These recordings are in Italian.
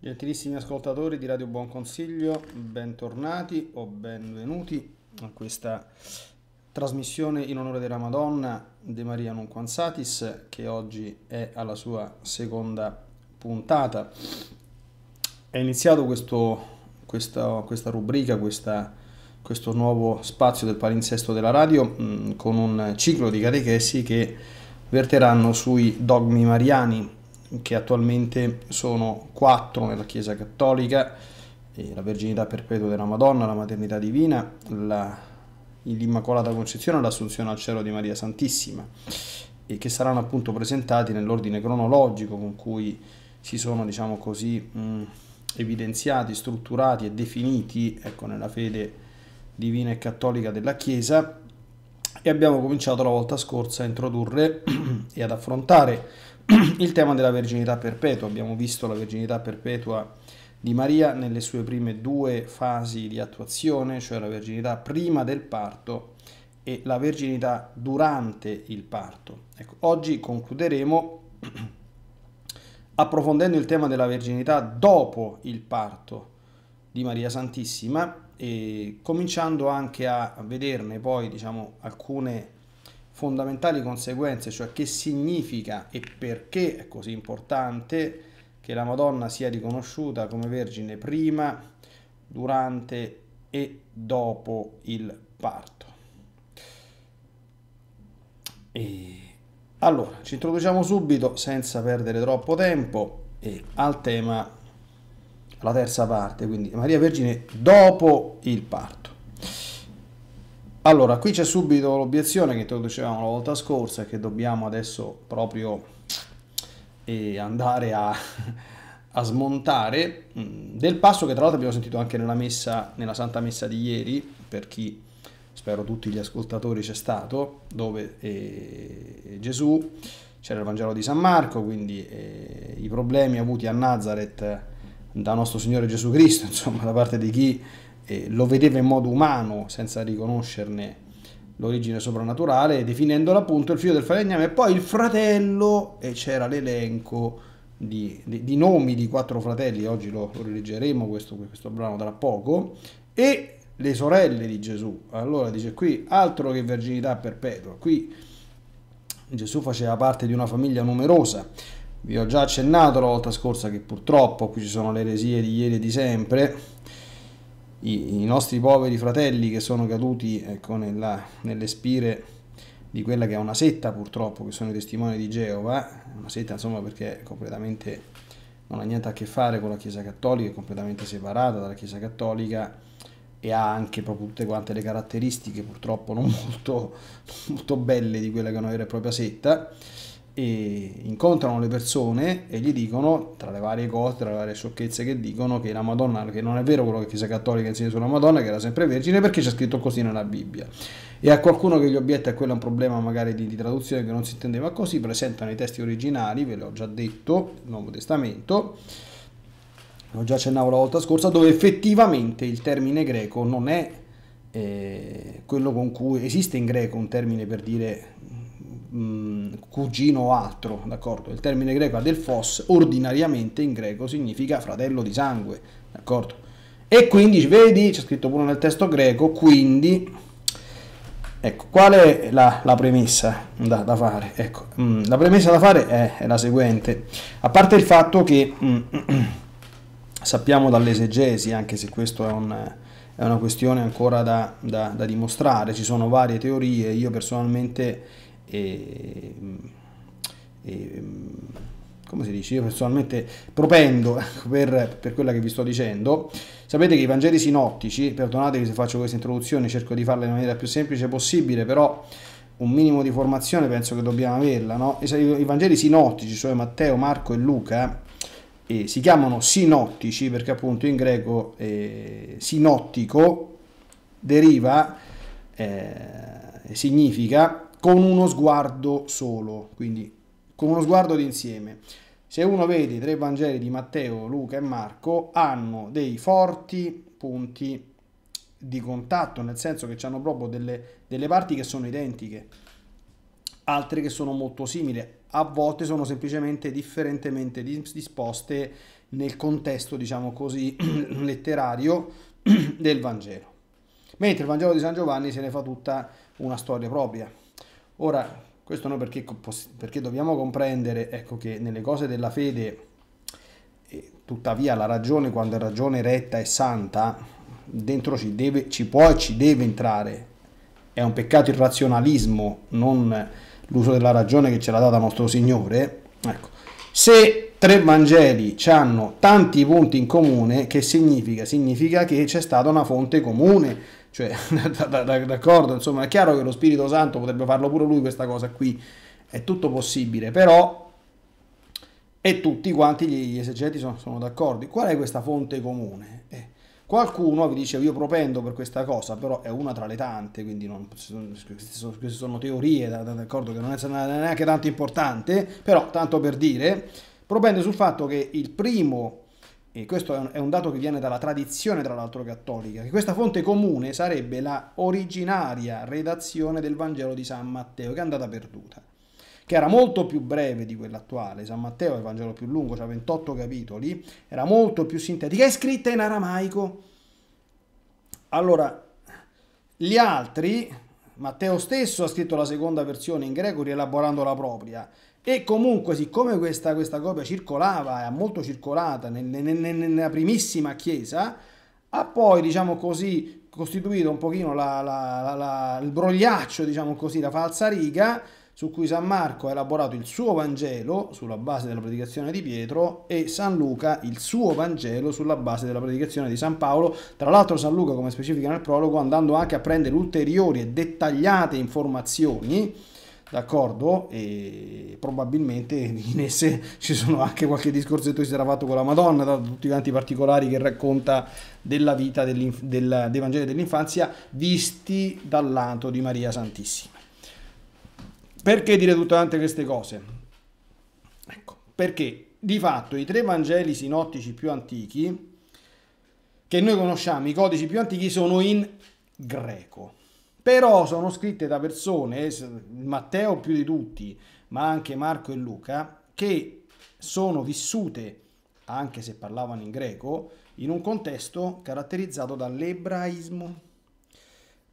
Gentilissimi ascoltatori di Radio Buon Consiglio, bentornati o benvenuti a questa trasmissione in onore della Madonna De Maria Nunquanzatis che oggi è alla sua seconda puntata. È iniziato questo, questa, questa, rubrica, questa, questo nuovo spazio del palinsesto della radio mh, mm, con un ciclo di catechesi che verteranno sui dogmi mariani che attualmente sono quattro nella Chiesa Cattolica, la Verginità Perpetua della Madonna, la Maternità Divina, l'Immacolata Concezione e l'Assunzione al Cielo di Maria Santissima, e che saranno appunto presentati nell'ordine cronologico con cui si sono, diciamo così, mh, mm, evidenziati, strutturati e definiti ecco, nella fede divina e cattolica della Chiesa e abbiamo cominciato la volta scorsa a introdurre e ad affrontare il tema della verginità perpetua. Abbiamo visto la verginità perpetua di Maria nelle sue prime due fasi di attuazione, cioè la verginità prima del parto e la verginità durante il parto. Ecco, oggi concluderemo approfondendo il tema della verginità dopo il parto di Maria Santissima e cominciando anche a vederne poi diciamo, alcune fondamentali conseguenze, cioè che significa e perché è così importante che la Madonna sia riconosciuta come Vergine prima, durante e dopo il parto. E allora, ci introduciamo subito senza perdere troppo tempo al tema, la terza parte, quindi Maria Vergine dopo il parto. Allora, qui c'è subito l'obiezione che introducevamo la volta scorsa, che dobbiamo adesso proprio eh, andare a, a smontare, mm, del passo che tra l'altro abbiamo sentito anche nella, messa, nella Santa Messa di ieri, per chi spero tutti gli ascoltatori c'è stato, dove eh, Gesù, c'era il Vangelo di San Marco, quindi eh, i problemi avuti a Nazareth da nostro Signore Gesù Cristo, insomma da parte di chi eh, lo vedeva in modo umano senza riconoscerne l'origine soprannaturale, definendolo appunto il figlio del falegname, e poi il fratello, e c'era l'elenco di, di, di, nomi di quattro fratelli, oggi lo, lo rileggeremo questo, questo brano tra poco, e le sorelle di Gesù. Allora dice qui altro che verginità perpetua, qui Gesù faceva parte di una famiglia numerosa. Vi ho già accennato la volta scorsa che purtroppo qui ci sono le eresie di ieri e di sempre, i, i, nostri poveri fratelli che sono caduti ecco, nella, nelle spire di quella che è una setta purtroppo, che sono i testimoni di Geova, una setta insomma perché è completamente non ha niente a che fare con la Chiesa Cattolica, è completamente separata dalla Chiesa Cattolica e ha anche proprio tutte quante le caratteristiche purtroppo non molto, molto belle di quella che è una vera e propria setta e incontrano le persone e gli dicono, tra le varie cose, tra le varie sciocchezze che dicono, che la Madonna, che non è vero quello che la Chiesa cattolica insegna sulla Madonna, che era sempre vergine, perché c'è scritto così nella Bibbia. E a qualcuno che gli obietta che quello è un problema magari di, di, traduzione che non si intendeva così, presentano i testi originali, ve l'ho già detto, il Nuovo Testamento, l'ho già accennato la volta scorsa, dove effettivamente il termine greco non è eh, quello con cui esiste in greco un termine per dire mh, mm, cugino o altro, d'accordo? Il termine greco adelphos ordinariamente in greco significa fratello di sangue, d'accordo? E quindi, vedi, c'è scritto pure nel testo greco, quindi, ecco, qual è la, la premessa da, da, fare? Ecco, mh, mm, la premessa da fare è, è, la seguente, a parte il fatto che mh, mm, sappiamo dall'esegesi, anche se questo è un è una questione ancora da, da, da, dimostrare, ci sono varie teorie, io personalmente e, e, come si dice, io personalmente propendo per, per quella che vi sto dicendo. Sapete che i Vangeli sinottici, perdonatevi se faccio questa introduzione, cerco di farla in maniera più semplice possibile, però un minimo di formazione penso che dobbiamo averla, no? I Vangeli sinottici, cioè Matteo, Marco e Luca, eh, si chiamano sinottici perché appunto in greco eh, sinottico deriva, eh, significa con uno sguardo solo, quindi con uno sguardo d'insieme. Se uno vede i tre Vangeli di Matteo, Luca e Marco, hanno dei forti punti di contatto, nel senso che hanno proprio delle, delle parti che sono identiche, altre che sono molto simili, a volte sono semplicemente differentemente disposte nel contesto, diciamo così, letterario del Vangelo. Mentre il Vangelo di San Giovanni se ne fa tutta una storia propria. Ora, questo noi perché, perché dobbiamo comprendere ecco, che nelle cose della fede, tuttavia la ragione, quando è ragione retta e santa, dentro ci, deve, ci può e ci deve entrare. È un peccato il razionalismo, non l'uso della ragione che ce l'ha data nostro Signore. Ecco. Se tre Vangeli hanno tanti punti in comune, che significa? Significa che c'è stata una fonte comune cioè, d'accordo, insomma, è chiaro che lo Spirito Santo potrebbe farlo pure lui questa cosa qui, è tutto possibile, però... E tutti quanti gli, esegeti sono, sono d'accordo. Qual è questa fonte comune? Eh, qualcuno vi dice io propendo per questa cosa, però è una tra le tante, quindi non, queste, sono, queste, sono, teorie, d'accordo, che non è neanche tanto importante, però tanto per dire, propende sul fatto che il primo e questo è un dato che viene dalla tradizione tra l'altro cattolica, che questa fonte comune sarebbe la originaria redazione del Vangelo di San Matteo, che è andata perduta, che era molto più breve di quella attuale, San Matteo è il Vangelo più lungo, ha cioè 28 capitoli, era molto più sintetica, è scritta in aramaico. Allora, gli altri, Matteo stesso ha scritto la seconda versione in greco rielaborando la propria, e comunque, siccome questa, questa copia circolava, era molto circolata nel, nel, nella primissima chiesa, ha poi, diciamo così, costituito un pochino la, la, la, il brogliaccio, diciamo così, la falsariga, su cui San Marco ha elaborato il suo Vangelo sulla base della predicazione di Pietro e San Luca il suo Vangelo sulla base della predicazione di San Paolo. Tra l'altro San Luca, come specifica nel prologo, andando anche a prendere ulteriori e dettagliate informazioni d'accordo? E probabilmente in esse ci sono anche qualche discorsetto che si era fatto con la Madonna, da tutti quanti i particolari che racconta della vita del, dei Vangeli dell'infanzia, visti dal lato di Maria Santissima. Perché dire tutte quante queste cose? Ecco, perché di fatto i tre Vangeli sinottici più antichi, che noi conosciamo, i codici più antichi, sono in greco però sono scritte da persone, eh, Matteo più di tutti, ma anche Marco e Luca, che sono vissute, anche se parlavano in greco, in un contesto caratterizzato dall'ebraismo.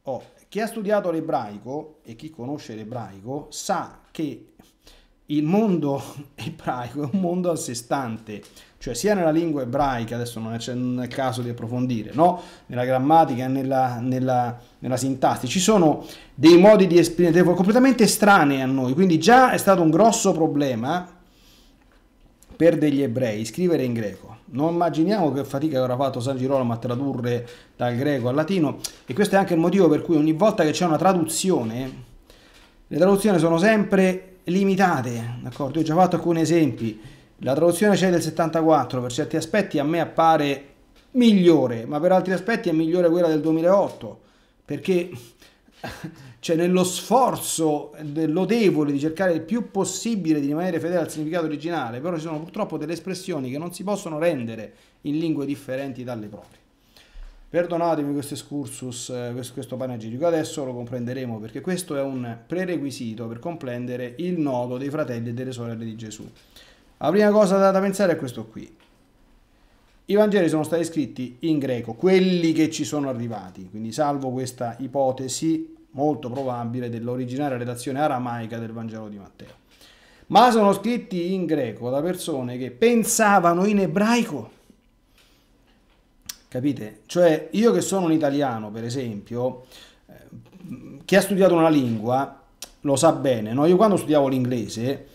Oh, chi ha studiato l'ebraico e chi conosce l'ebraico sa che il mondo ebraico è un mondo a sé stante, cioè sia nella lingua ebraica, adesso non è, cioè, non è caso di approfondire, no? nella grammatica, nella, nella, nella sintassi, ci sono dei modi di esprimere completamente strani a noi, quindi già è stato un grosso problema per degli ebrei scrivere in greco. Non immaginiamo che fatica avrà fatto San Girolamo a tradurre dal greco al latino e questo è anche il motivo per cui ogni volta che c'è una traduzione, le traduzioni sono sempre limitate, d'accordo? Io ho già fatto alcuni esempi, la traduzione c'è del 74, per certi aspetti a me appare migliore, ma per altri aspetti è migliore quella del 2008, perché cioè nello sforzo lodevole di cercare il più possibile di rimanere fedele al significato originale, però ci sono purtroppo delle espressioni che non si possono rendere in lingue differenti dalle proprie. Perdonatemi questo excursus, eh, questo panegirico, adesso lo comprenderemo perché questo è un prerequisito per comprendere il nodo dei fratelli e delle sorelle di Gesù. La prima cosa da, da pensare è questo qui. I Vangeli sono stati scritti in greco, quelli che ci sono arrivati, quindi salvo questa ipotesi molto probabile dell'originaria redazione aramaica del Vangelo di Matteo. Ma sono scritti in greco da persone che pensavano in ebraico capite? Cioè io che sono un italiano, per esempio, eh, chi ha studiato una lingua lo sa bene, no? Io quando studiavo l'inglese,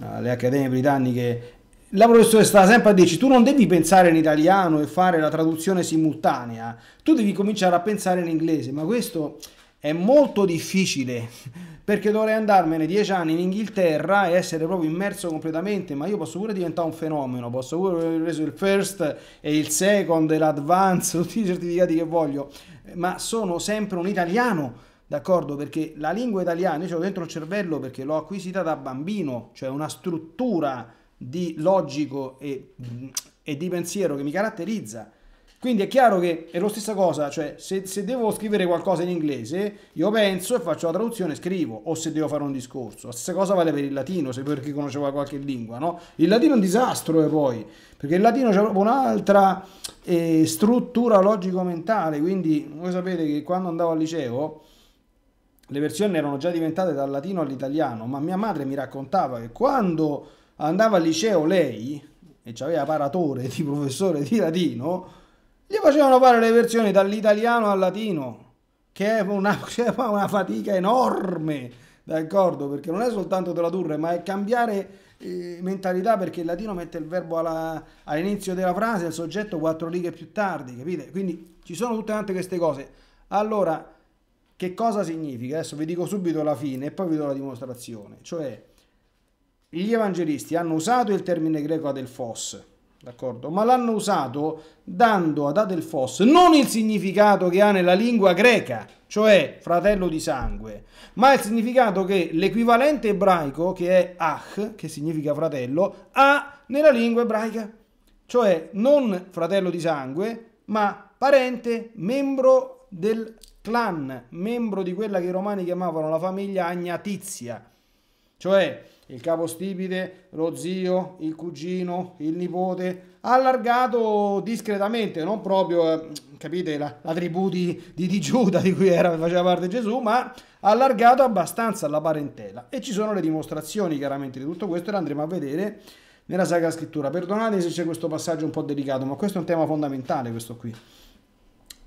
alle eh, accademie britanniche, la professoressa stava sempre a dirci tu non devi pensare in italiano e fare la traduzione simultanea, tu devi cominciare a pensare in inglese, ma questo è molto difficile perché dovrei andarmene dieci anni in Inghilterra e essere proprio immerso completamente, ma io posso pure diventare un fenomeno, posso pure aver preso il first e il second e l'advance, tutti i certificati che voglio, ma sono sempre un italiano d'accordo? Perché la lingua italiana, io ce l'ho dentro il cervello perché l'ho acquisita da bambino, cioè una struttura di logico e, e, di pensiero che mi caratterizza. Quindi è chiaro che è la stessa cosa, cioè se, se, devo scrivere qualcosa in inglese, io penso e faccio la traduzione e scrivo, o se devo fare un discorso. La stessa cosa vale per il latino, se per chi conosceva qualche lingua, no? Il latino è un disastro e eh, poi, perché il latino c'è proprio un'altra eh, struttura logico-mentale, quindi voi sapete che quando andavo al liceo le versioni erano già diventate dal latino all'italiano, ma mia madre mi raccontava che quando andava al liceo lei, e aveva paratore di professore di latino, gli facevano fare le versioni dall'italiano al latino, che è una, una fatica enorme, d'accordo? Perché non è soltanto tradurre, ma è cambiare eh, mentalità perché il latino mette il verbo alla, all'inizio della frase, il soggetto quattro righe più tardi, capite? Quindi ci sono tutte tante queste cose. Allora, che cosa significa? Adesso vi dico subito la fine e poi vi do la dimostrazione. Cioè, gli evangelisti hanno usato il termine greco adelphos, d'accordo? Ma l'hanno usato dando ad Adelfos non il significato che ha nella lingua greca, cioè fratello di sangue, ma il significato che l'equivalente ebraico, che è Ach, che significa fratello, ha nella lingua ebraica, cioè non fratello di sangue, ma parente, membro del clan, membro di quella che i romani chiamavano la famiglia agnatizia, cioè il capostipite, lo zio, il cugino, il nipote, allargato discretamente, non proprio, eh, capite, la, la, tribù di, di, di Giuda di cui era, faceva parte Gesù, ma allargato abbastanza alla parentela. E ci sono le dimostrazioni chiaramente di tutto questo e le andremo a vedere nella Sacra Scrittura. Perdonate se c'è questo passaggio un po' delicato, ma questo è un tema fondamentale questo qui.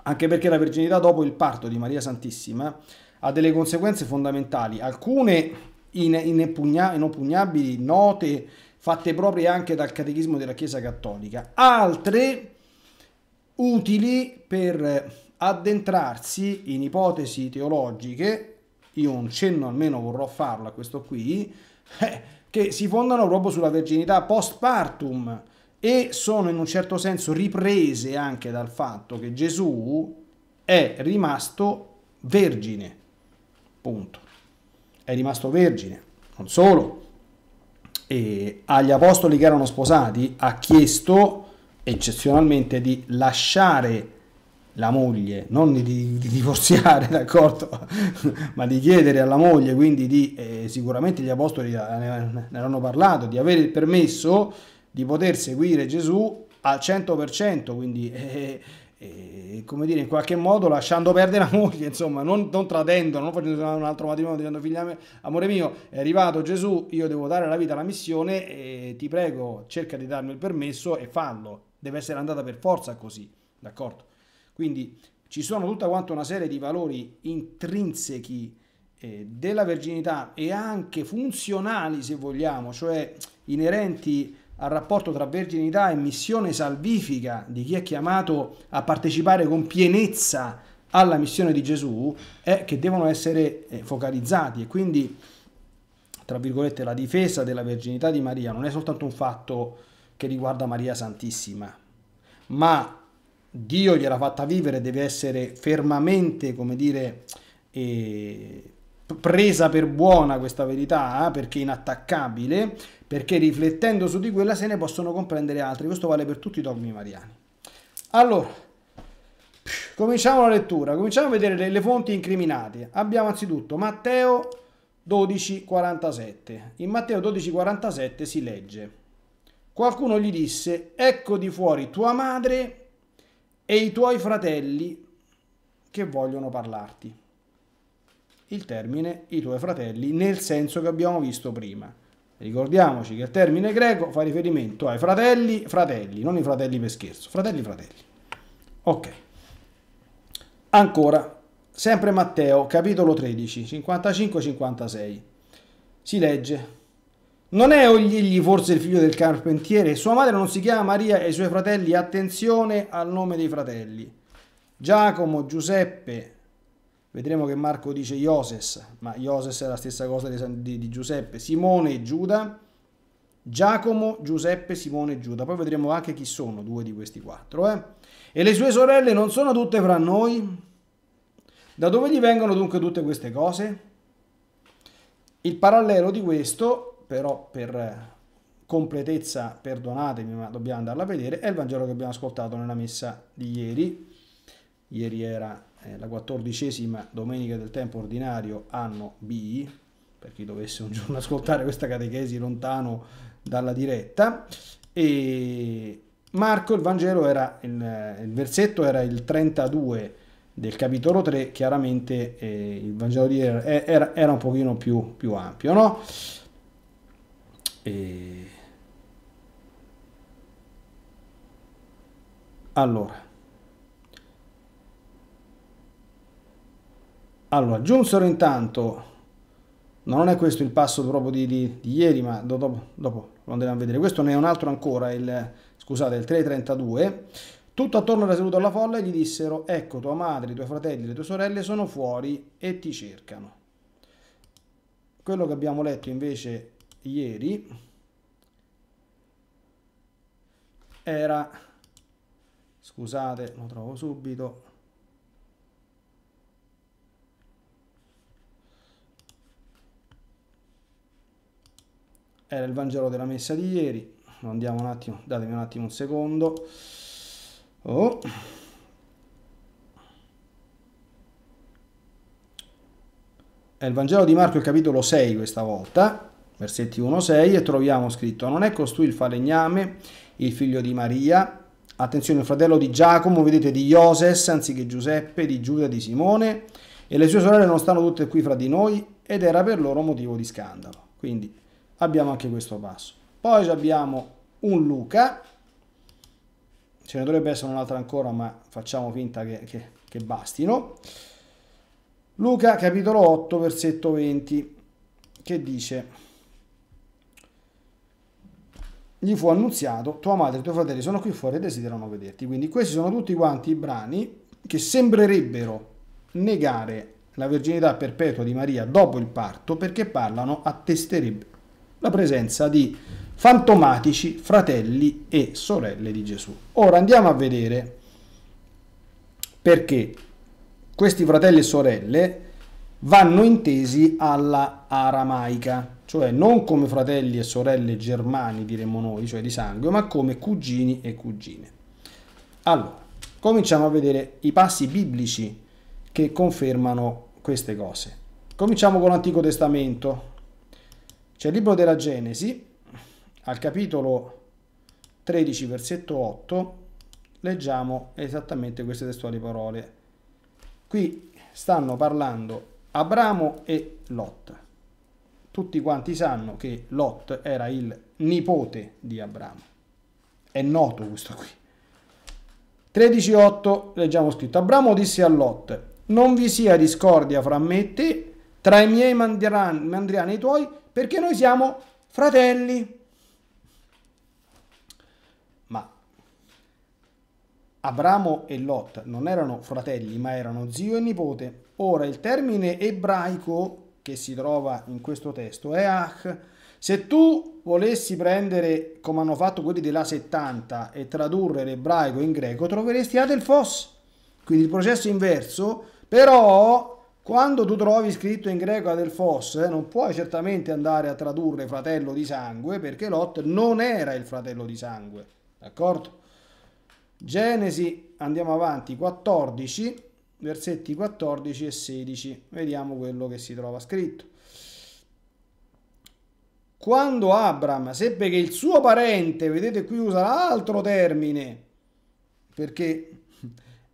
Anche perché la verginità dopo il parto di Maria Santissima ha delle conseguenze fondamentali, alcune inoppugnabili, note, fatte proprio anche dal Catechismo della Chiesa Cattolica, altre utili per addentrarsi in ipotesi teologiche, io un cenno almeno vorrò farlo a questo qui, eh, che si fondano proprio sulla verginità postpartum e sono in un certo senso riprese anche dal fatto che Gesù è rimasto vergine. Punto è rimasto vergine, non solo, e agli apostoli che erano sposati ha chiesto eccezionalmente di lasciare la moglie, non di, di, divorziare, d'accordo, ma di chiedere alla moglie, quindi di, eh, sicuramente gli apostoli ne, ne hanno parlato, di avere il permesso di poter seguire Gesù al 100%, quindi eh, e, come dire, in qualche modo lasciando perdere la moglie, insomma, non, non tradendo, non facendo un altro matrimonio, dicendo figlio, amore mio, è arrivato Gesù, io devo dare la vita alla missione, e ti prego, cerca di darmi il permesso e fallo. Deve essere andata per forza così, d'accordo? Quindi ci sono tutta quanta una serie di valori intrinsechi eh, della verginità e anche funzionali, se vogliamo, cioè inerenti al rapporto tra verginità e missione salvifica di chi è chiamato a partecipare con pienezza alla missione di Gesù è che devono essere eh, focalizzati e quindi, tra virgolette, la difesa della verginità di Maria non è soltanto un fatto che riguarda Maria Santissima, ma Dio gliela fatta vivere deve essere fermamente, come dire, eh, presa per buona questa verità, eh, perché inattaccabile, perché riflettendo su di quella se ne possono comprendere altri. Questo vale per tutti i dogmi mariani. Allora, cominciamo la lettura, cominciamo a vedere le, le fonti incriminate. Abbiamo anzitutto Matteo 12:47. In Matteo 12:47 si legge: Qualcuno gli disse: Ecco di fuori tua madre e i tuoi fratelli che vogliono parlarti il termine i tuoi fratelli nel senso che abbiamo visto prima. Ricordiamoci che il termine greco fa riferimento ai fratelli, fratelli, non i fratelli per scherzo, fratelli, fratelli. Ok. Ancora, sempre Matteo, capitolo 13, 55-56. Si legge. Non è egli forse il figlio del carpentiere? Sua madre non si chiama Maria e i suoi fratelli? Attenzione al nome dei fratelli. Giacomo, Giuseppe, Vedremo che Marco dice Ioses, ma Ioses è la stessa cosa di, di, di Giuseppe, Simone e Giuda, Giacomo, Giuseppe, Simone e Giuda. Poi vedremo anche chi sono due di questi quattro. Eh? E le sue sorelle non sono tutte fra noi? Da dove gli vengono dunque tutte queste cose? Il parallelo di questo, però per completezza, perdonatemi, ma dobbiamo andarla a vedere, è il Vangelo che abbiamo ascoltato nella messa di ieri. Ieri era eh, la quattordicesima domenica del tempo ordinario anno B, per chi dovesse un giorno ascoltare questa catechesi lontano dalla diretta, e Marco il Vangelo era, il, il versetto era il 32 del capitolo 3, chiaramente eh, il Vangelo di era, eh, era, era, un pochino più, più ampio, no? E... Allora, Allora, giunsero intanto, non è questo il passo proprio di, di, di ieri, ma do, dopo, dopo, lo andremo a vedere. Questo ne è un altro ancora, il, scusate, il 332. Tutto attorno era seduto alla folla e gli dissero, ecco tua madre, i tuoi fratelli, le tue sorelle sono fuori e ti cercano. Quello che abbiamo letto invece ieri era, scusate, lo trovo subito, era il Vangelo della messa di ieri, andiamo un attimo, datemi un attimo un secondo. Oh. È il Vangelo di Marco, il capitolo 6 questa volta, versetti 1-6, e troviamo scritto, non è costui il falegname, il figlio di Maria, attenzione, il fratello di Giacomo, vedete, di Ioses, anziché Giuseppe, di Giuda, di Simone, e le sue sorelle non stanno tutte qui fra di noi, ed era per loro motivo di scandalo. Quindi abbiamo anche questo passo. Poi abbiamo un Luca, ce ne dovrebbe essere un'altra ancora ma facciamo finta che, che, che bastino. Luca capitolo 8 versetto 20 che dice gli fu annunziato tua madre e i tuoi fratelli sono qui fuori e desiderano vederti quindi questi sono tutti quanti i brani che sembrerebbero negare la verginità perpetua di Maria dopo il parto perché parlano a la presenza di fantomatici fratelli e sorelle di Gesù. Ora andiamo a vedere perché questi fratelli e sorelle vanno intesi alla aramaica, cioè non come fratelli e sorelle germani diremmo noi, cioè di sangue, ma come cugini e cugine. Allora, cominciamo a vedere i passi biblici che confermano queste cose. Cominciamo con l'Antico Testamento, c'è il libro della Genesi, al capitolo 13, versetto 8, leggiamo esattamente queste testuali parole. Qui stanno parlando Abramo e Lot. Tutti quanti sanno che Lot era il nipote di Abramo. È noto questo qui. 13.8 leggiamo scritto Abramo disse a Lot non vi sia discordia fra me e te tra i miei mandriani, mandriani e i tuoi, perché noi siamo fratelli. Ma Abramo e Lot non erano fratelli, ma erano zio e nipote. Ora il termine ebraico che si trova in questo testo è Ach. Se tu volessi prendere, come hanno fatto quelli della 70, e tradurre l'ebraico in greco, troveresti Adelphos. Quindi il processo inverso, però quando tu trovi scritto in greco Adelfos, eh, non puoi certamente andare a tradurre fratello di sangue, perché Lot non era il fratello di sangue. D'accordo? Genesi, andiamo avanti, 14, versetti 14 e 16. Vediamo quello che si trova scritto. Quando Abram seppe che il suo parente, vedete qui usa l'altro termine, perché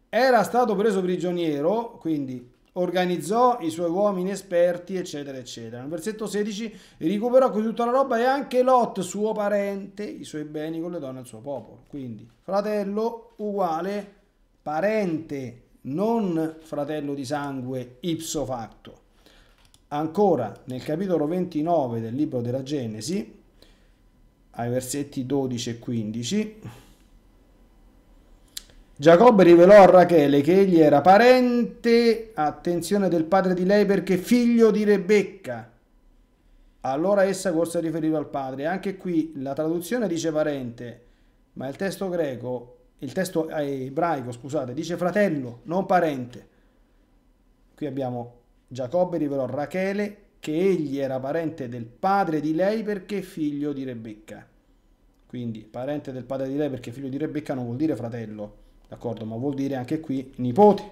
era stato preso prigioniero, quindi organizzò i suoi uomini esperti, eccetera, eccetera. Nel versetto 16 ricuperò qui tutta la roba e anche Lot, suo parente, i suoi beni con le donne e il suo popolo. Quindi fratello uguale parente, non fratello di sangue ipso facto. Ancora nel capitolo 29 del libro della Genesi, ai versetti 12 e 15, Giacobbe rivelò a Rachele che egli era parente, attenzione, del padre di lei perché figlio di Rebecca. Allora essa corse a riferire al padre. Anche qui la traduzione dice parente, ma il testo greco, il testo eh, ebraico, scusate, dice fratello, non parente. Qui abbiamo Giacobbe rivelò a Rachele che egli era parente del padre di lei perché figlio di Rebecca. Quindi parente del padre di lei perché figlio di Rebecca non vuol dire fratello d'accordo? Ma vuol dire anche qui nipoti.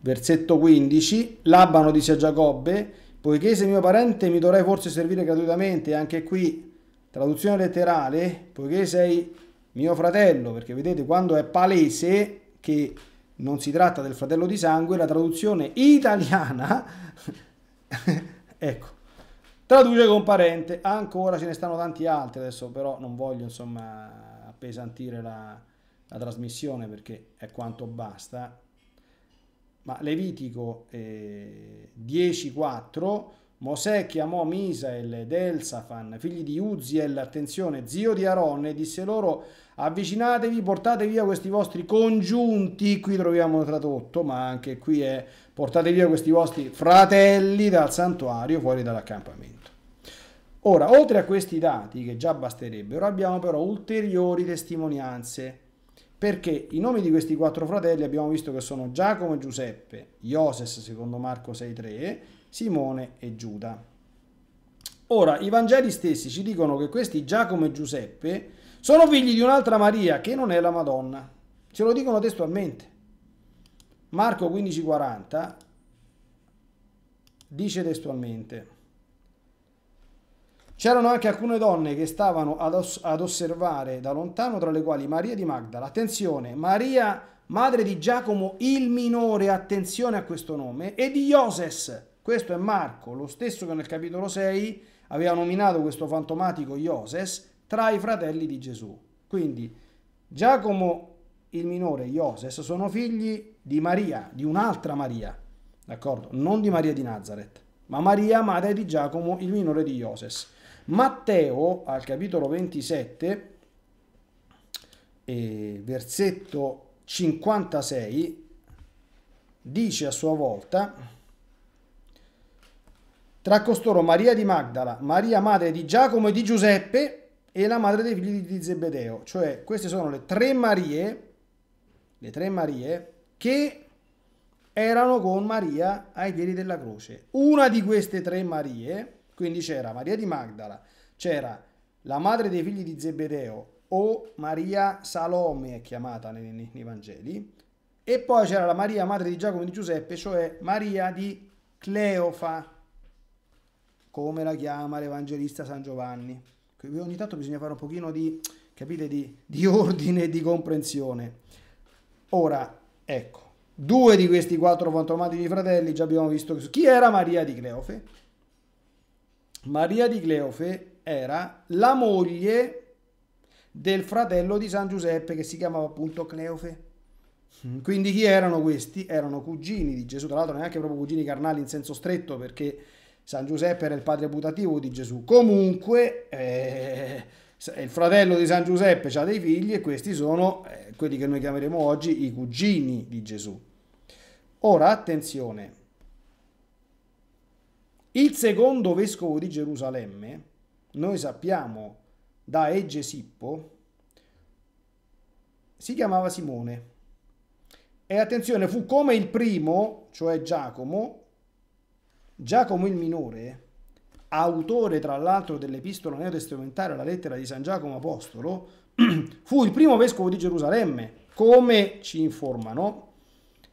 Versetto 15, Labano dice a Giacobbe, poiché sei mio parente mi dovrai forse servire gratuitamente, anche qui traduzione letterale, poiché sei mio fratello, perché vedete quando è palese che non si tratta del fratello di sangue, la traduzione italiana, ecco, traduce con parente, ancora ce ne stanno tanti altri adesso, però non voglio insomma appesantire la la trasmissione perché è quanto basta, ma Levitico eh, 10.4, Mosè chiamò Misael ed Elsafan, figli di Uziel, attenzione, zio di Aaron, e disse loro avvicinatevi, portate via questi vostri congiunti, qui troviamo tradotto, ma anche qui è portate via questi vostri fratelli dal santuario fuori dall'accampamento. Ora, oltre a questi dati che già basterebbero, abbiamo però ulteriori testimonianze perché i nomi di questi quattro fratelli abbiamo visto che sono Giacomo e Giuseppe, Ioses secondo Marco 6.3, Simone e Giuda. Ora, i Vangeli stessi ci dicono che questi Giacomo e Giuseppe sono figli di un'altra Maria che non è la Madonna. Ce lo dicono testualmente. Marco 15.40 dice testualmente. C'erano anche alcune donne che stavano ad, os- ad, osservare da lontano, tra le quali Maria di Magdala. Attenzione, Maria, madre di Giacomo il minore, attenzione a questo nome, e di Ioses. Questo è Marco, lo stesso che nel capitolo 6 aveva nominato questo fantomatico Ioses tra i fratelli di Gesù. Quindi Giacomo il minore Ioses sono figli di Maria, di un'altra Maria, d'accordo? Non di Maria di Nazareth, ma Maria, madre di Giacomo, il minore di Ioses. Matteo al capitolo 27, eh, versetto 56, dice a sua volta, tra costoro Maria di Magdala, Maria madre di Giacomo e di Giuseppe e la madre dei figli di Zebedeo, cioè queste sono le tre Marie, le tre Marie che erano con Maria ai piedi della croce. Una di queste tre Marie quindi c'era Maria di Magdala, c'era la madre dei figli di Zebedeo o Maria Salome è chiamata nei, nei, nei Vangeli, e poi c'era la Maria, madre di Giacomo e di Giuseppe, cioè Maria di Cleofa, come la chiama l'Evangelista San Giovanni. Quindi ogni tanto bisogna fare un pochino di, capite, di, di ordine e di comprensione. Ora, ecco, due di questi quattro fantomatici fratelli già abbiamo visto chi era Maria di Cleofe Maria di Cleofe era la moglie del fratello di San Giuseppe che si chiamava appunto Cleofe. Mm. Quindi chi erano questi? Erano cugini di Gesù, tra l'altro neanche proprio cugini carnali in senso stretto perché San Giuseppe era il padre putativo di Gesù. Comunque eh, il fratello di San Giuseppe ha dei figli e questi sono eh, quelli che noi chiameremo oggi i cugini di Gesù. Ora attenzione, il secondo vescovo di Gerusalemme, noi sappiamo da Egesippo, si chiamava Simone. E attenzione, fu come il primo, cioè Giacomo, Giacomo il minore, autore tra l'altro dell'epistola neotestamentare alla lettera di San Giacomo Apostolo, fu il primo vescovo di Gerusalemme, come ci informano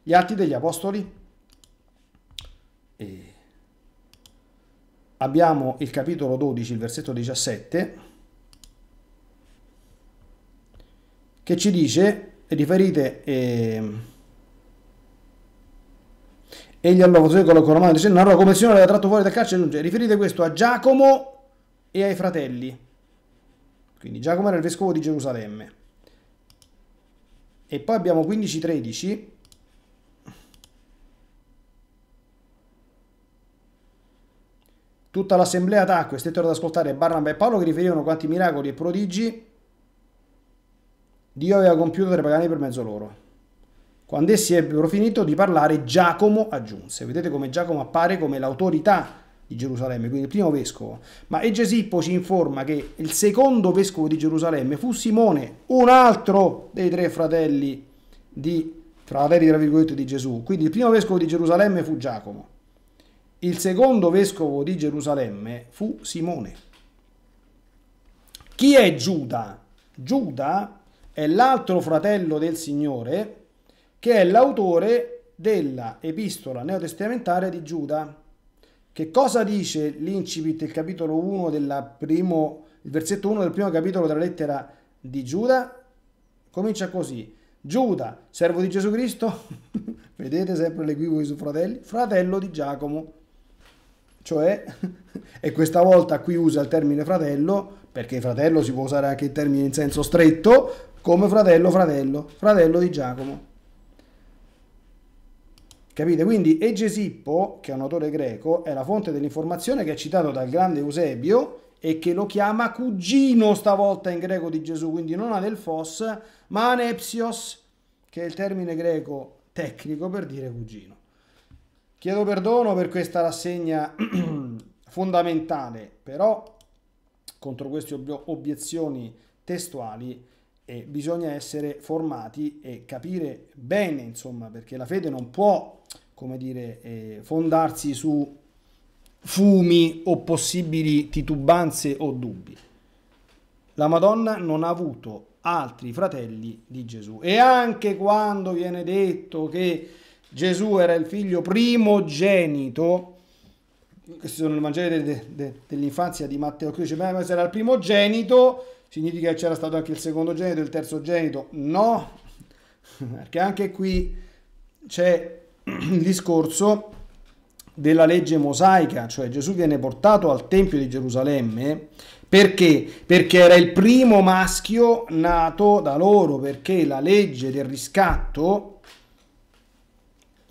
gli atti degli apostoli. E abbiamo il capitolo 12, il versetto 17, che ci dice, riferite... Eh, Egli al lavoratore con la mano dice, narra come il Signore l'aveva tratto fuori dal carcere e aggiunge, riferite questo a Giacomo e ai fratelli. Quindi Giacomo era il vescovo di Gerusalemme. E poi abbiamo 15-13, Tutta l'assemblea tacque, stettero ad ascoltare Barnaba e Paolo che riferivano quanti miracoli e prodigi Dio aveva compiuto tra i pagani per mezzo loro. Quando essi ebbero finito di parlare, Giacomo aggiunse. Vedete come Giacomo appare come l'autorità di Gerusalemme, quindi il primo vescovo. Ma Egesippo ci informa che il secondo vescovo di Gerusalemme fu Simone, un altro dei tre fratelli di, fratelli, di Gesù. Quindi il primo vescovo di Gerusalemme fu Giacomo. Il secondo vescovo di Gerusalemme fu Simone. Chi è Giuda? Giuda è l'altro fratello del Signore che è l'autore della epistola neotestamentare di Giuda. Che cosa dice l'incipit, il capitolo 1 del primo, il versetto 1 del primo capitolo della lettera di Giuda? Comincia così. Giuda, servo di Gesù Cristo, vedete sempre l'equivoco di suo fratelli, fratello di Giacomo, cioè, e questa volta qui usa il termine fratello, perché fratello si può usare anche il termine in senso stretto, come fratello, fratello, fratello di Giacomo. Capite? Quindi Egesippo, che è un autore greco, è la fonte dell'informazione che è citato dal grande Eusebio e che lo chiama cugino stavolta in greco di Gesù, quindi non Adelfos, ma Anepsios, che è il termine greco tecnico per dire cugino. Chiedo perdono per questa rassegna fondamentale, però contro queste ob- obiezioni testuali eh, bisogna essere formati e capire bene, insomma, perché la fede non può, come dire, eh, fondarsi su fumi o possibili titubanze o dubbi. La Madonna non ha avuto altri fratelli di Gesù e anche quando viene detto che Gesù era il figlio primogenito, questi sono i Vangeli de, de, dell'infanzia di Matteo, che dice, ma se era il primogenito, significa che c'era stato anche il secondo genito, il terzo genito? No, perché anche qui c'è il discorso della legge mosaica, cioè Gesù viene portato al Tempio di Gerusalemme perché? Perché era il primo maschio nato da loro, perché la legge del riscatto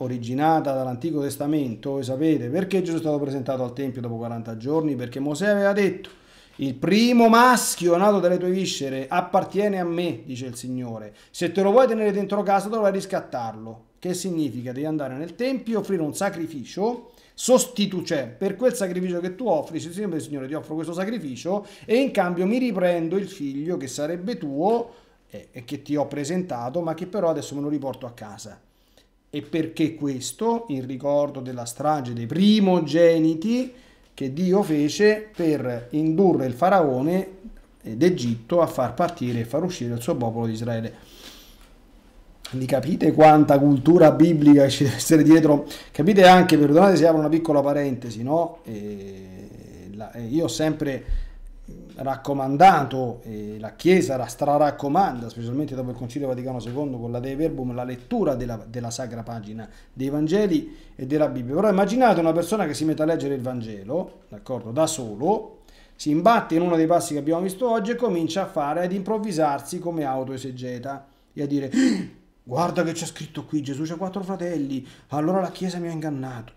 originata dall'Antico Testamento, voi sapete perché Gesù è stato presentato al Tempio dopo 40 giorni? Perché Mosè aveva detto, il primo maschio nato dalle tue viscere appartiene a me, dice il Signore, se te lo vuoi tenere dentro casa dovrai riscattarlo, che significa devi andare nel Tempio, e offrire un sacrificio, sostituce per quel sacrificio che tu offri, se sempre il Signore ti offro questo sacrificio e in cambio mi riprendo il figlio che sarebbe tuo eh, e che ti ho presentato, ma che però adesso me lo riporto a casa. E perché questo? In ricordo della strage dei primogeniti che Dio fece per indurre il faraone d'Egitto a far partire e far uscire il suo popolo di Israele. Quindi capite quanta cultura biblica ci deve essere dietro? Capite anche, perdonate se apro una piccola parentesi, no? E io ho sempre raccomandato, eh, la Chiesa la straraccomanda, specialmente dopo il Concilio Vaticano II con la Dei Verbum, la lettura della, della, sacra pagina dei Vangeli e della Bibbia. Però immaginate una persona che si mette a leggere il Vangelo, d'accordo, da solo, si imbatte in uno dei passi che abbiamo visto oggi e comincia a fare, ad improvvisarsi come autoesegeta e a dire eh, guarda che c'è scritto qui, Gesù c'ha quattro fratelli, allora la Chiesa mi ha ingannato.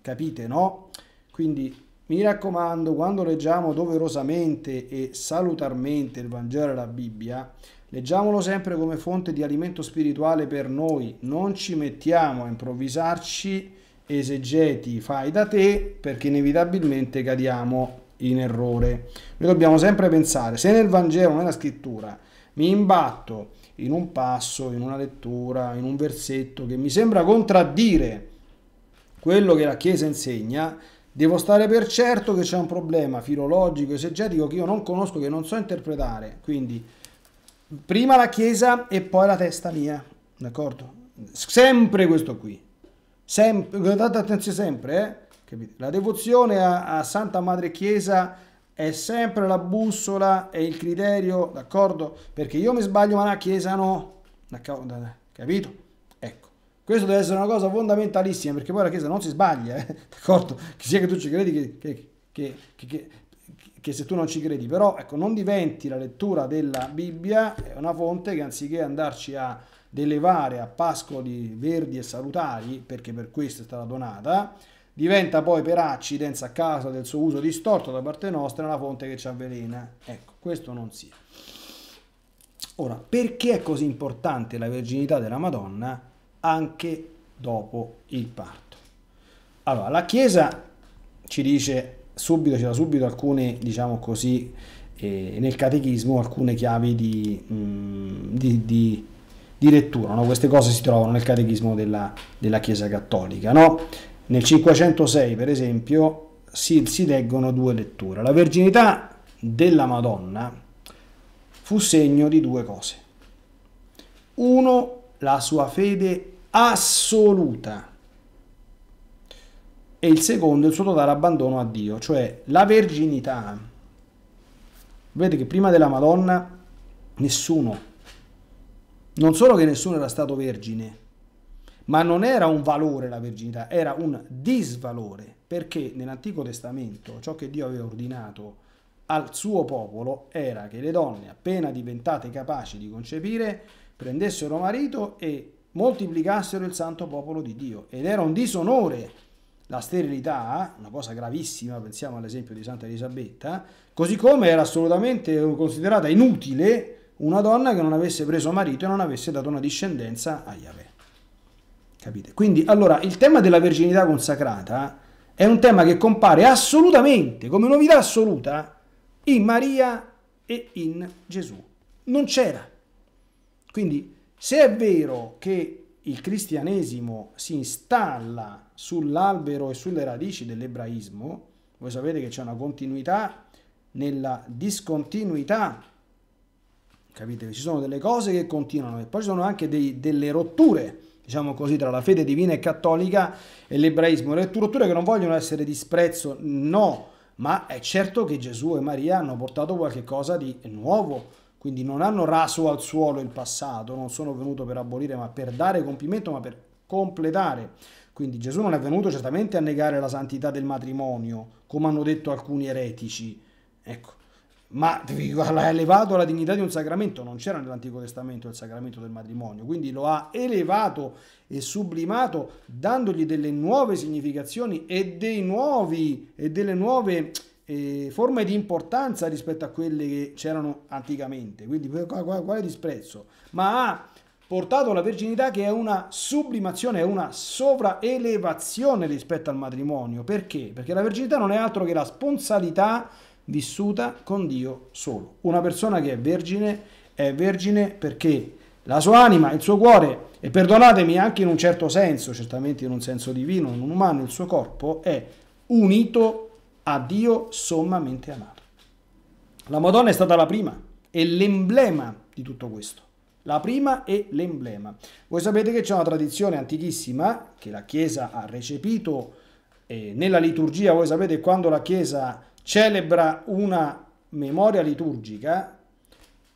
Capite, no? Quindi mi raccomando, quando leggiamo doverosamente e salutarmente il Vangelo e la Bibbia, leggiamolo sempre come fonte di alimento spirituale per noi, non ci mettiamo a improvvisarci esegeti fai da te perché inevitabilmente cadiamo in errore. Noi dobbiamo sempre pensare, se nel Vangelo, nella scrittura, mi imbatto in un passo, in una lettura, in un versetto che mi sembra contraddire quello che la Chiesa insegna, Devo stare per certo che c'è un problema filologico, esegetico che io non conosco, che non so interpretare. Quindi prima la Chiesa e poi la testa mia, d'accordo? Sempre questo qui. Sempre, guardate attenzione sempre, eh? Capite? La devozione a, a Santa Madre Chiesa è sempre la bussola e il criterio, d'accordo? Perché io mi sbaglio ma la Chiesa no, capito? Questo deve essere una cosa fondamentalissima perché poi la Chiesa non si sbaglia, eh? d'accordo? Che sia che tu ci credi che, che, che, che che se tu non ci credi, però ecco, non diventi la lettura della Bibbia una fonte che anziché andarci a elevare a pascoli verdi e salutari, perché per questo è stata donata, diventa poi per accidenza a causa del suo uso distorto da parte nostra una fonte che ci avvelena. Ecco, questo non sia. Ora, perché è così importante la verginità della Madonna? anche dopo il parto. Allora, la Chiesa ci dice subito, ci dà subito alcune, diciamo così, eh, nel catechismo alcune chiavi di, mh, mm, di, di, di lettura. No? Queste cose si trovano nel catechismo della, della Chiesa Cattolica. No? Nel 506, per esempio, si, si leggono due letture. La verginità della Madonna fu segno di due cose. Uno, la sua fede assoluta e il secondo il suo totale abbandono a Dio, cioè la verginità. Vedete che prima della Madonna nessuno, non solo che nessuno era stato vergine, ma non era un valore la verginità, era un disvalore, perché nell'Antico Testamento ciò che Dio aveva ordinato al suo popolo era che le donne appena diventate capaci di concepire prendessero marito e moltiplicassero il santo popolo di Dio. Ed era un disonore la sterilità, una cosa gravissima, pensiamo all'esempio di Santa Elisabetta, così come era assolutamente considerata inutile una donna che non avesse preso marito e non avesse dato una discendenza a Yahweh. Capite? Quindi allora il tema della verginità consacrata è un tema che compare assolutamente come novità assoluta in Maria e in Gesù. Non c'era. Quindi se è vero che il cristianesimo si installa sull'albero e sulle radici dell'ebraismo, voi sapete che c'è una continuità nella discontinuità, capite che ci sono delle cose che continuano e poi ci sono anche dei, delle rotture, diciamo così, tra la fede divina e cattolica e l'ebraismo, rotture che non vogliono essere disprezzo, no, ma è certo che Gesù e Maria hanno portato qualcosa di nuovo quindi non hanno raso al suolo il passato, non sono venuto per abolire ma per dare compimento, ma per completare. Quindi Gesù non è venuto certamente a negare la santità del matrimonio, come hanno detto alcuni eretici, ecco. ma ha elevato alla dignità di un sacramento, non c'era nell'Antico Testamento il sacramento del matrimonio, quindi lo ha elevato e sublimato dandogli delle nuove significazioni e, nuovi, e delle nuove eh, forme di importanza rispetto a quelle che c'erano anticamente, quindi quale disprezzo, ma ha portato la verginità che è una sublimazione, è una sovraelevazione rispetto al matrimonio. Perché? Perché la verginità non è altro che la sponsalità vissuta con Dio solo. Una persona che è vergine è vergine perché la sua anima, il suo cuore, e perdonatemi anche in un certo senso, certamente in un senso divino, non umano, il suo corpo è unito a Dio sommamente amato. La Madonna è stata la prima, e l'emblema di tutto questo. La prima è l'emblema. Voi sapete che c'è una tradizione antichissima che la Chiesa ha recepito eh, nella liturgia. Voi sapete quando la Chiesa celebra una memoria liturgica,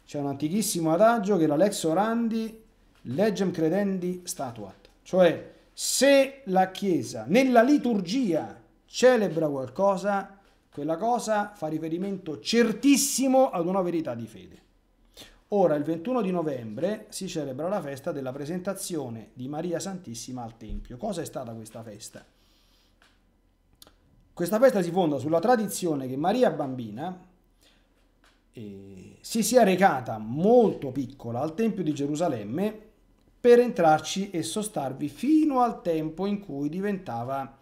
c'è un antichissimo adagio che la lex orandi legem credendi statuat. Cioè, se la Chiesa nella liturgia celebra qualcosa, quella cosa fa riferimento certissimo ad una verità di fede. Ora, il 21 di novembre, si celebra la festa della presentazione di Maria Santissima al Tempio. Cosa è stata questa festa? Questa festa si fonda sulla tradizione che Maria Bambina eh, si sia recata molto piccola al Tempio di Gerusalemme per entrarci e sostarvi fino al tempo in cui diventava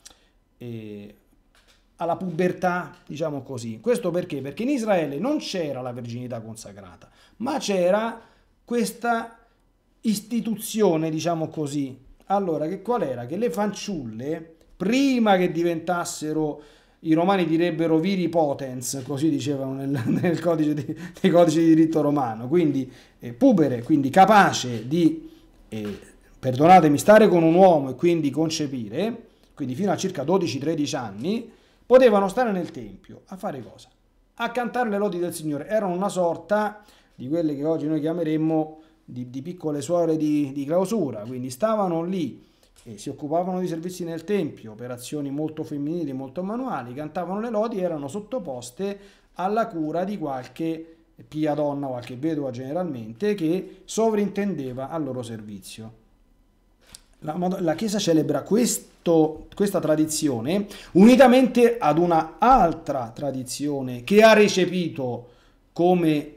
eh, alla pubertà, diciamo così. Questo perché? Perché in Israele non c'era la virginità consacrata, ma c'era questa istituzione, diciamo così. Allora, che qual era? Che le fanciulle, prima che diventassero i romani direbbero viri potens, così dicevano nel, nel codice di, nei codici di diritto romano, quindi eh, pubere, quindi capace di, eh, perdonatemi, stare con un uomo e quindi concepire, quindi fino a circa 12-13 anni, potevano stare nel Tempio a fare cosa? A cantare le lodi del Signore. Erano una sorta di quelle che oggi noi chiameremmo di, di piccole suore di, di clausura, quindi stavano lì e si occupavano di servizi nel Tempio, operazioni molto femminili, molto manuali, cantavano le lodi e erano sottoposte alla cura di qualche pia donna, qualche vedova generalmente, che sovrintendeva al loro servizio la, la Chiesa celebra questo, questa tradizione unitamente ad una altra tradizione che ha recepito come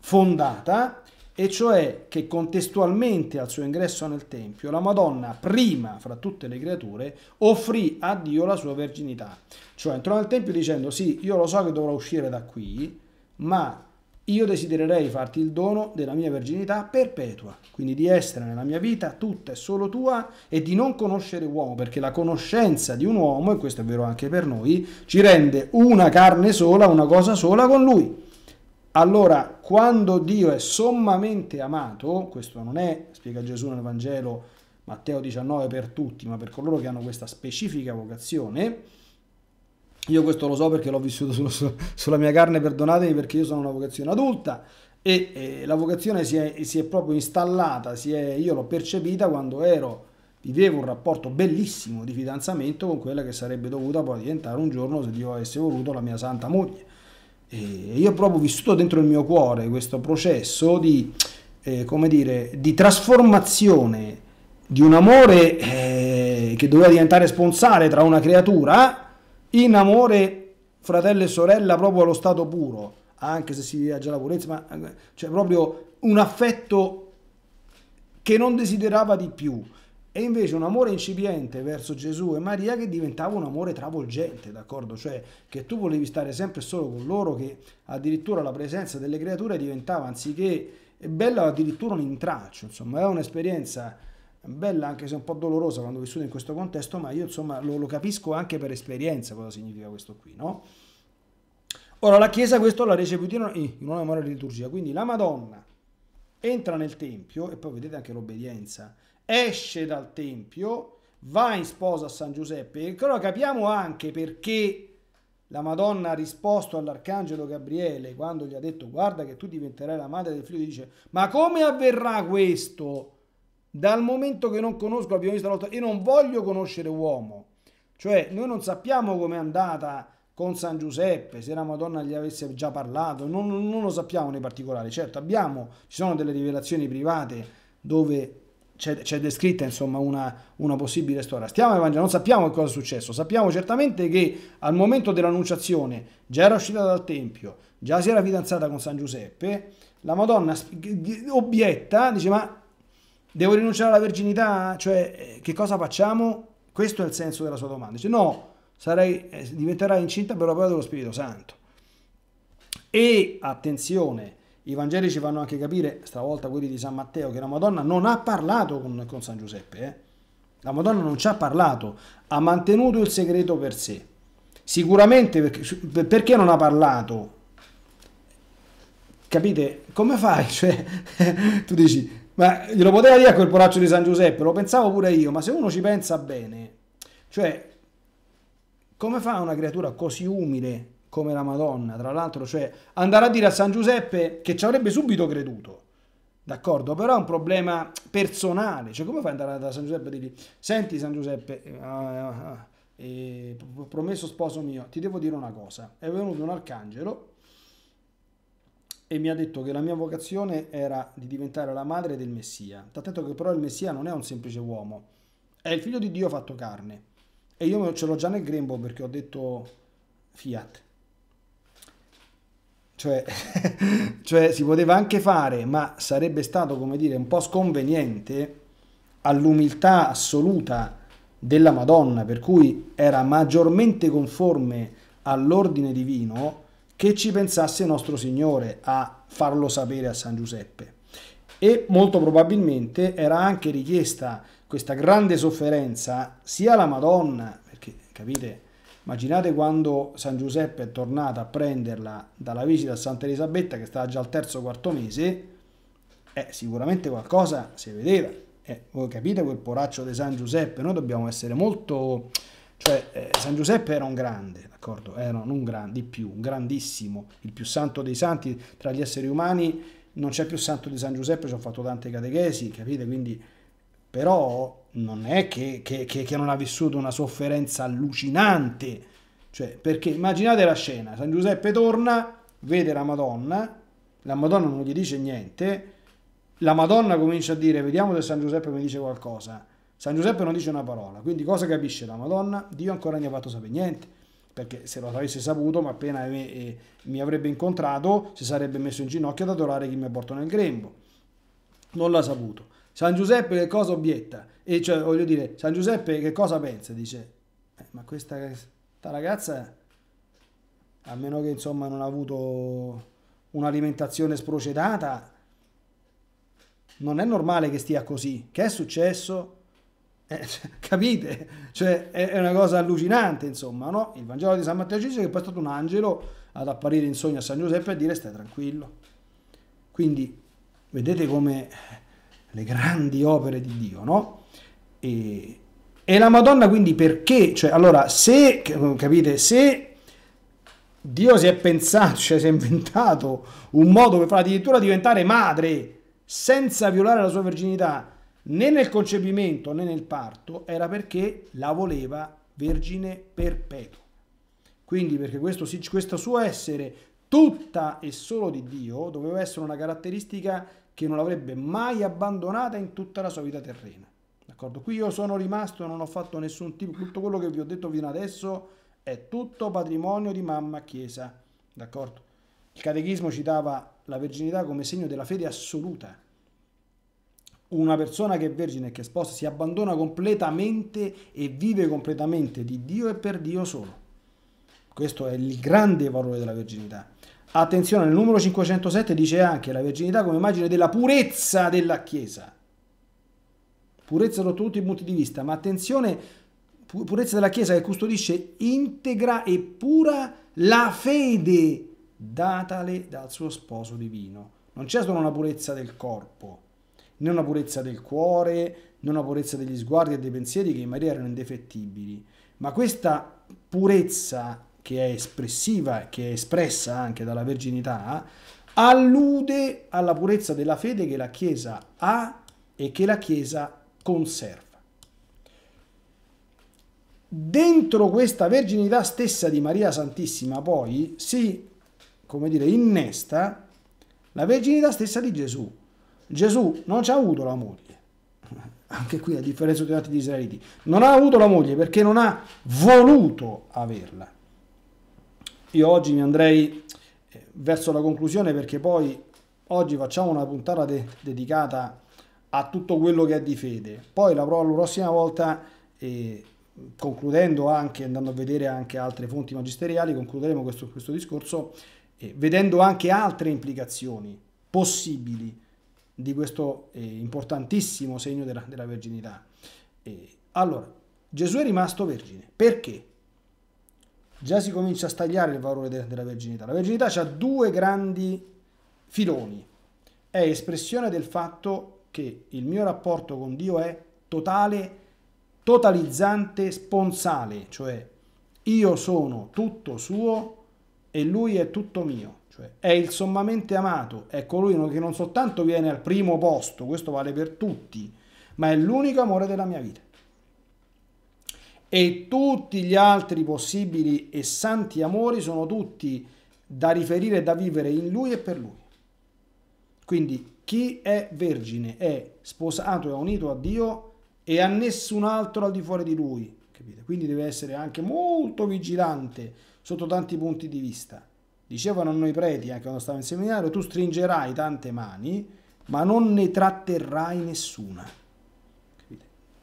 fondata e cioè che contestualmente al suo ingresso nel Tempio la Madonna, prima fra tutte le creature, offrì a Dio la sua verginità. Cioè entrò nel Tempio dicendo sì, io lo so che dovrò uscire da qui, ma io desidererei farti il dono della mia verginità perpetua, quindi di essere nella mia vita tutta e solo tua e di non conoscere uomo, perché la conoscenza di un uomo, e questo è vero anche per noi, ci rende una carne sola, una cosa sola con lui. Allora, quando Dio è sommamente amato, questo non è, spiega Gesù nel Vangelo Matteo 19 per tutti, ma per coloro che hanno questa specifica vocazione, io questo lo so perché l'ho vissuto su, sulla mia carne, perdonatemi, perché io sono una vocazione adulta e, e la vocazione si è, si è proprio installata, è, io l'ho percepita quando ero, vivevo un rapporto bellissimo di fidanzamento con quella che sarebbe dovuta poi diventare un giorno, se Dio avesse voluto, la mia santa moglie. E io ho proprio vissuto dentro il mio cuore questo processo di, eh, come dire, di trasformazione di un amore eh, che doveva diventare sponsale tra una creatura in amore, fratello e sorella, proprio allo stato puro, anche se si viaggia la purezza, ma c'è cioè proprio un affetto che non desiderava di più, e invece un amore incipiente verso Gesù e Maria che diventava un amore travolgente, d'accordo? Cioè che tu volevi stare sempre solo con loro, che addirittura la presenza delle creature diventava anziché bella addirittura un intraccio, insomma, è un'esperienza bella anche se un po' dolorosa quando vissuto in questo contesto, ma io insomma lo, lo capisco anche per esperienza cosa significa questo qui, no? Ora la Chiesa questo l'ha recepito in una memoria di liturgia, quindi la Madonna entra nel Tempio, e poi vedete anche l'obbedienza, esce dal Tempio, va in sposa a San Giuseppe, e allora capiamo anche perché la Madonna ha risposto all'Arcangelo Gabriele quando gli ha detto guarda che tu diventerai la madre del figlio, dice ma come avverrà questo? Dal momento che non conosco la pianista lotta, io non voglio conoscere uomo. Cioè, noi non sappiamo com'è andata con San Giuseppe, se la Madonna gli avesse già parlato, non, non lo sappiamo nei particolari. Certo, abbiamo, ci sono delle rivelazioni private dove c'è, descritta insomma una, una, possibile storia. Stiamo evangelando, non sappiamo che cosa è successo, sappiamo certamente che al momento dell'annunciazione già era uscita dal Tempio, già si era fidanzata con San Giuseppe, la Madonna obietta, dice ma Devo rinunciare alla verginità? Cioè, eh, che cosa facciamo? Questo è il senso della sua domanda. Dice, no, sarai, eh, diventerai incinta per l'opera dello Spirito Santo. E, attenzione, i Vangeli ci fanno anche capire, stavolta quelli di San Matteo, che la Madonna non ha parlato con, con San Giuseppe. Eh? La Madonna non ci ha parlato, ha mantenuto il segreto per sé. Sicuramente, perché, perché non ha parlato? Capite? Come fai? Cioè, tu dici, ma glielo poteva dire a quel poraccio di San Giuseppe, lo pensavo pure io, ma se uno ci pensa bene, cioè, come fa una creatura così umile come la Madonna, tra l'altro, cioè, andare a dire a San Giuseppe che ci avrebbe subito creduto, d'accordo? Però è un problema personale, cioè, come fai ad andare da San Giuseppe e dirgli, senti San Giuseppe, ah, ah, ah, eh, promesso sposo mio, ti devo dire una cosa, è venuto un arcangelo e mi ha detto che la mia vocazione era di diventare la madre del Messia. Tanto che però il Messia non è un semplice uomo, è il figlio di Dio fatto carne. E io ce l'ho già nel grembo perché ho detto fiat. Cioè, cioè si poteva anche fare, ma sarebbe stato, come dire, un po' sconveniente all'umiltà assoluta della Madonna, per cui era maggiormente conforme all'ordine divino che ci pensasse nostro Signore a farlo sapere a San Giuseppe. E molto probabilmente era anche richiesta questa grande sofferenza sia alla Madonna, perché capite, immaginate quando San Giuseppe è tornato a prenderla dalla visita a Santa Elisabetta che stava già al terzo quarto mese, eh, sicuramente qualcosa si vedeva. Eh, voi capite quel poraccio di San Giuseppe, noi dobbiamo essere molto cioè eh, San Giuseppe era un grande, d'accordo? Era un grande, di più, un grandissimo, il più santo dei santi tra gli esseri umani. Non c'è più santo di San Giuseppe, ci ho fatto tante catechesi, capite? Quindi, però non è che, che, che, che non ha vissuto una sofferenza allucinante. Cioè, perché immaginate la scena, San Giuseppe torna, vede la Madonna, la Madonna non gli dice niente, la Madonna comincia a dire vediamo se San Giuseppe mi dice qualcosa. San Giuseppe non dice una parola, quindi cosa capisce la Madonna? Dio ancora non gli ha fatto sapere niente, perché se lo avesse saputo, ma appena eh, eh, mi avrebbe incontrato, si sarebbe messo in ginocchio ad adorare chi mi ha portato nel grembo. Non l'ha saputo. San Giuseppe che cosa obietta? E cioè, voglio dire, San Giuseppe che cosa pensa? Dice, eh, ma questa, questa ragazza, a meno che insomma non ha avuto un'alimentazione sprocedata, non è normale che stia così. Che è successo? Eh, cioè, capite? Cioè, è, una cosa allucinante, insomma, no? Il Vangelo di San Matteo ci dice che poi è stato un angelo ad apparire in sogno a San Giuseppe e dire stai tranquillo. Quindi, vedete come le grandi opere di Dio, no? E, e la Madonna quindi perché? Cioè, allora, se, capite, se Dio si è pensato, cioè si è inventato un modo per farla addirittura diventare madre senza violare la sua verginità, né nel concepimento né nel parto era perché la voleva vergine perpetua. Quindi perché questo, questo suo essere tutta e solo di Dio doveva essere una caratteristica che non l'avrebbe mai abbandonata in tutta la sua vita terrena. D'accordo? Qui io sono rimasto, non ho fatto nessun tipo, tutto quello che vi ho detto fino adesso è tutto patrimonio di mamma Chiesa. D'accordo? Il catechismo citava la verginità come segno della fede assoluta una persona che è vergine e che è sposa si abbandona completamente e vive completamente di Dio e per Dio solo. Questo è il grande valore della verginità. Attenzione, nel numero 507 dice anche la verginità come immagine della purezza della Chiesa. Purezza da tutti i punti di vista, ma attenzione, purezza della Chiesa che custodisce integra e pura la fede datale dal suo sposo divino. Non c'è solo una purezza del corpo, né una purezza del cuore, né una purezza degli sguardi e dei pensieri che in Maria erano indefettibili, ma questa purezza che è espressiva, che è espressa anche dalla verginità, allude alla purezza della fede che la Chiesa ha e che la Chiesa conserva. Dentro questa verginità stessa di Maria Santissima poi si, come dire, innesta la verginità stessa di Gesù, Gesù non ci ha avuto la moglie. Anche qui a differenza di altri israeliti, non ha avuto la moglie perché non ha voluto averla. Io oggi mi andrei eh, verso la conclusione perché poi oggi facciamo una puntata de dedicata a tutto quello che è di fede. Poi la, pro la prossima volta, eh, concludendo anche, andando a vedere anche altre fonti magisteriali, concluderemo questo, questo discorso eh, vedendo anche altre implicazioni possibili di questo eh, importantissimo segno della, della verginità. Eh, allora, Gesù è rimasto vergine. Perché? Già si comincia a stagliare il valore de della verginità. La verginità ha due grandi filoni. È espressione del fatto che il mio rapporto con Dio è totale, totalizzante, sponsale, cioè io sono tutto suo e lui è tutto mio cioè è il sommamente amato, è colui che non soltanto viene al primo posto, questo vale per tutti, ma è l'unico amore della mia vita. E tutti gli altri possibili e santi amori sono tutti da riferire e da vivere in lui e per lui. Quindi chi è vergine è sposato e unito a Dio e a nessun altro al di fuori di lui, capite? Quindi deve essere anche molto vigilante sotto tanti punti di vista Dicevano a noi preti, anche eh, quando stavo in seminario, tu stringerai tante mani, ma non ne tratterrai nessuna,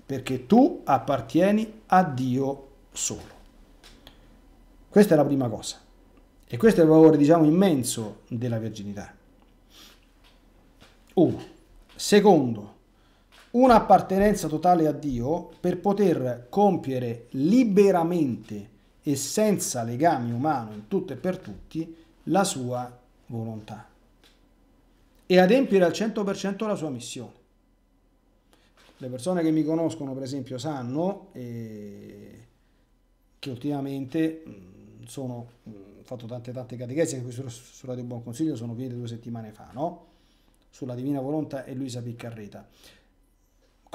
perché tu appartieni a Dio solo. Questa è la prima cosa. E questo è il valore, diciamo, immenso della verginità. Uno. Secondo, un'appartenenza totale a Dio per poter compiere liberamente e senza legami umano in tutto e per tutti la sua volontà e adempiere al 100% la sua missione. Le persone che mi conoscono, per esempio, sanno eh, che ultimamente mh, mm, sono, mh, mm, ho fatto tante tante catechesi, qui su, su Radio Buon Consiglio sono venute due settimane fa, no? sulla Divina Volontà e Luisa Piccarreta.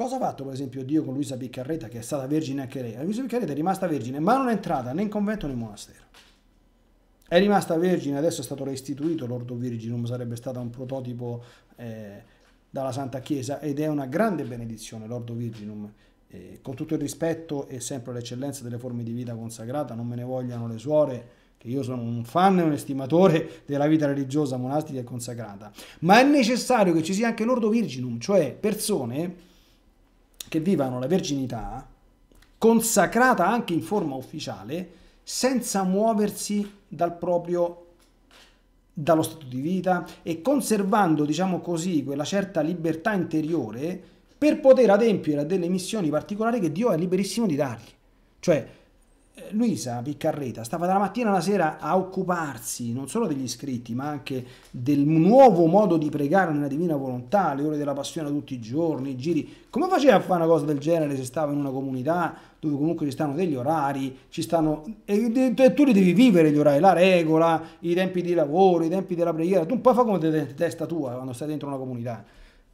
Cosa ha fatto per esempio Dio con Luisa Piccarreta che è stata vergine anche lei? Luisa Piccarreta è rimasta vergine ma non è entrata né in convento né in monastero. È rimasta vergine, adesso è stato restituito l'ordo virginum, sarebbe stato un prototipo eh, dalla Santa Chiesa ed è una grande benedizione l'ordo virginum. Eh, con tutto il rispetto e sempre l'eccellenza delle forme di vita consacrata, non me ne vogliano le suore, che io sono un fan e un estimatore della vita religiosa monastica e consacrata, ma è necessario che ci sia anche l'ordo virginum, cioè persone che vivano la verginità, consacrata anche in forma ufficiale, senza muoversi dal proprio dallo stato di vita e conservando, diciamo così, quella certa libertà interiore per poter adempiere a delle missioni particolari che Dio è liberissimo di dargli. Cioè, eh, Luisa Piccarreta stava dalla mattina alla sera a occuparsi non solo degli iscritti, ma anche del nuovo modo di pregare nella divina volontà, le ore della passione tutti i giorni, i giri. Come faceva a fare una cosa del genere se stava in una comunità dove comunque ci stanno degli orari, ci stanno e, tu li devi vivere gli orari, la regola, i tempi di lavoro, i tempi della preghiera, tu un po' fa come te, testa tua quando stai dentro una comunità.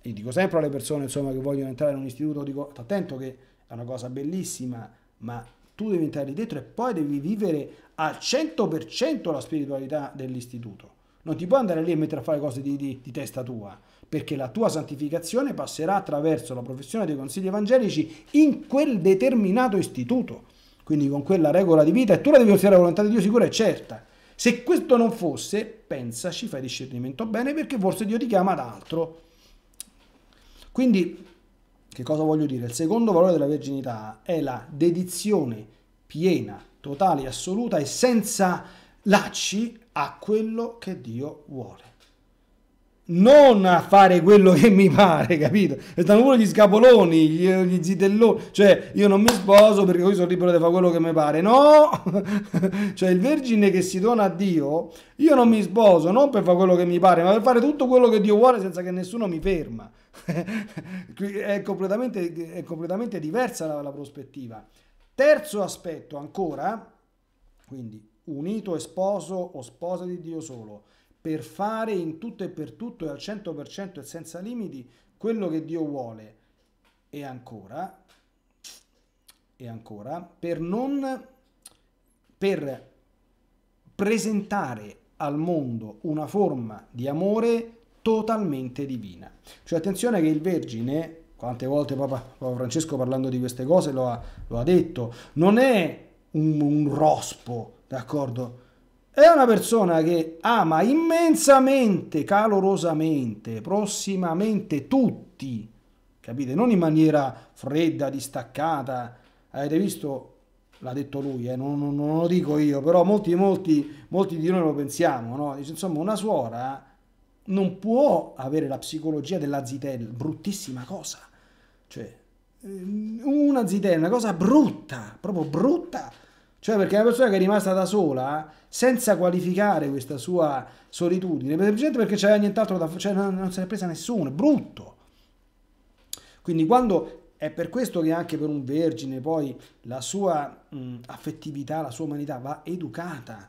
E dico sempre alle persone, insomma, che vogliono entrare in un istituto, dico attento che è una cosa bellissima, ma tu devi entrare dentro e poi devi vivere al 100% la spiritualità dell'istituto. Non ti puoi andare lì e mettere a fare cose di, di, di testa tua, perché la tua santificazione passerà attraverso la professione dei consigli evangelici in quel determinato istituto. Quindi con quella regola di vita e tu la devi considerare la volontà di Dio sicura e certa. Se questo non fosse, pensaci, fai discernimento bene perché forse Dio ti chiama ad altro. Quindi che cosa voglio dire? Il secondo valore della verginità è la dedizione piena, totale, assoluta e senza lacci a quello che Dio vuole non a fare quello che mi pare, capito? E stanno pure gli scapoloni, gli, gli zitelloni, cioè io non mi sposo perché qui sono libero di fare quello che mi pare, no! cioè il vergine che si dona a Dio, io non mi sposo non per fare quello che mi pare, ma per fare tutto quello che Dio vuole senza che nessuno mi ferma è, completamente, è, completamente, diversa la, la prospettiva. Terzo aspetto ancora, quindi unito e sposo o sposa di Dio solo, per fare in tutto e per tutto e al 100% e senza limiti quello che Dio vuole. E ancora, e ancora, per non, per presentare al mondo una forma di amore totalmente divina. Cioè attenzione che il Vergine, quante volte Papa, Papa Francesco parlando di queste cose lo ha, lo ha detto, non è un, un rospo, d'accordo? È una persona che ama immensamente, calorosamente, prossimamente tutti, capite? Non in maniera fredda, distaccata. Avete visto? L'ha detto lui, eh? non, non, non, lo dico io, però molti, molti, molti di noi lo pensiamo, no? Dice, insomma, una suora non può avere la psicologia della zitella, bruttissima cosa. Cioè, ehm, una zitella, una cosa brutta, proprio brutta. Cioè, perché è una persona che è rimasta da sola, senza qualificare questa sua solitudine, semplicemente perché c'era nient'altro da fare, cioè non, non se n'è presa nessuno, è brutto. Quindi quando è per questo che anche per un vergine poi la sua mh, affettività, la sua umanità va educata.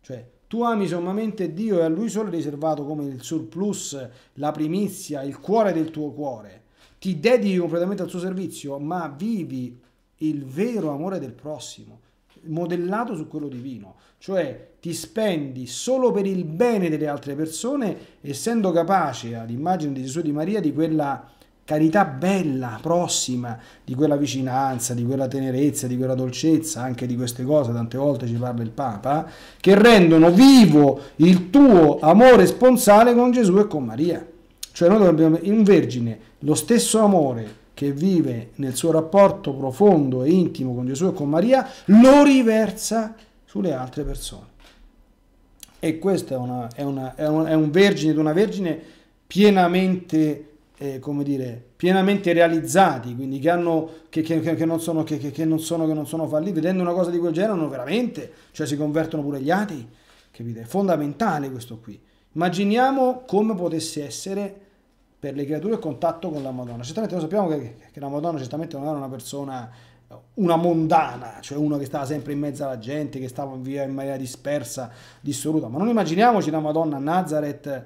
Cioè, tu ami sommamente Dio e a Lui solo è riservato come il surplus, la primizia, il cuore del tuo cuore. Ti dedichi completamente al suo servizio, ma vivi il vero amore del prossimo, modellato su quello divino. Cioè ti spendi solo per il bene delle altre persone, essendo capace, all'immagine di Gesù e di Maria, di quella carità bella, prossima, di quella vicinanza, di quella tenerezza, di quella dolcezza, anche di queste cose tante volte ci parla il Papa, che rendono vivo il tuo amore sponsale con Gesù e con Maria. Cioè noi dobbiamo in un vergine lo stesso amore che vive nel suo rapporto profondo e intimo con Gesù e con Maria, lo riversa sulle altre persone. E questo è, una, è, una, è, un, è un vergine di una vergine pienamente eh, come dire, pienamente realizzati, quindi che, hanno, che, che, che non sono, che, non sono, che non sono falliti, vedendo una cosa di quel genere, hanno veramente, cioè si convertono pure gli atei, capite? È fondamentale questo qui. Immaginiamo come potesse essere per le creature il contatto con la Madonna. Certamente noi sappiamo che, che la Madonna certamente non era una persona una mondana, cioè uno che stava sempre in mezzo alla gente, che stava via in maniera dispersa, dissoluta. Ma non immaginiamoci la Madonna a Nazareth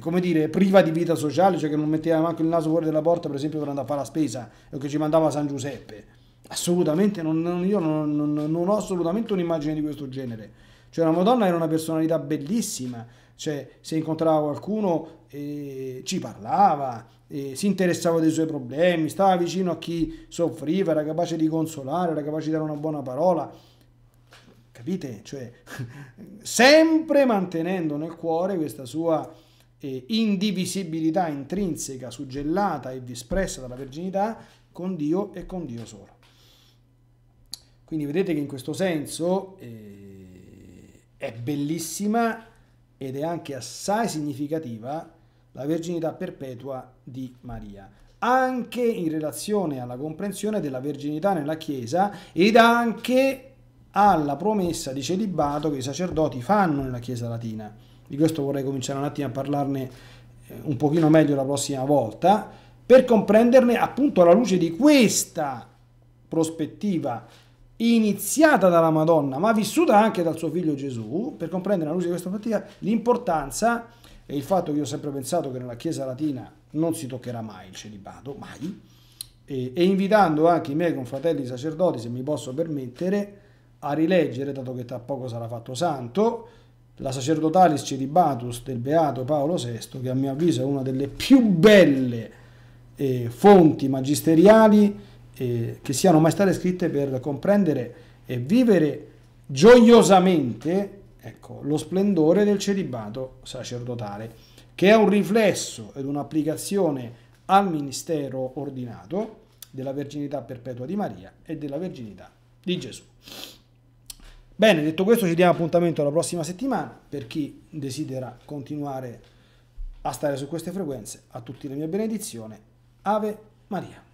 come dire, priva di vita sociale, cioè che non metteva neanche il naso fuori della porta, per esempio, per andare a fare la spesa, o che ci mandava San Giuseppe. Assolutamente, non, non, io non, non, ho assolutamente un'immagine di questo genere. Cioè, la Madonna era una personalità bellissima, cioè, se incontrava qualcuno eh, ci parlava, eh, si interessava dei suoi problemi, stava vicino a chi soffriva, era capace di consolare, era capace di dare una buona parola capite? Cioè, sempre mantenendo nel cuore questa sua eh, indivisibilità intrinseca, suggellata e dispressa dalla verginità con Dio e con Dio solo. Quindi vedete che in questo senso eh, è bellissima ed è anche assai significativa la verginità perpetua di Maria, anche in relazione alla comprensione della verginità nella Chiesa ed anche alla promessa di celibato che i sacerdoti fanno nella Chiesa latina di questo vorrei cominciare un attimo a parlarne eh, un pochino meglio la prossima volta, per comprenderne appunto alla luce di questa prospettiva iniziata dalla Madonna, ma vissuta anche dal suo figlio Gesù, per comprendere alla luce di questa prospettiva l'importanza e il fatto che io ho sempre pensato che nella Chiesa latina non si toccherà mai il celibato, mai, e, e invitando anche i miei confratelli sacerdoti, se mi posso permettere, a rileggere, dato che tra poco sarà fatto santo, la sacerdotalis celibatus del beato Paolo VI, che a mio avviso è una delle più belle eh, fonti magisteriali eh, che siano mai state scritte per comprendere e vivere gioiosamente ecco, lo splendore del celibato sacerdotale, che è un riflesso ed un'applicazione al ministero ordinato della verginità perpetua di Maria e della verginità di Gesù. Bene, detto questo ci diamo appuntamento alla prossima settimana per chi desidera continuare a stare su queste frequenze. A tutti la mia benedizione. Ave Maria.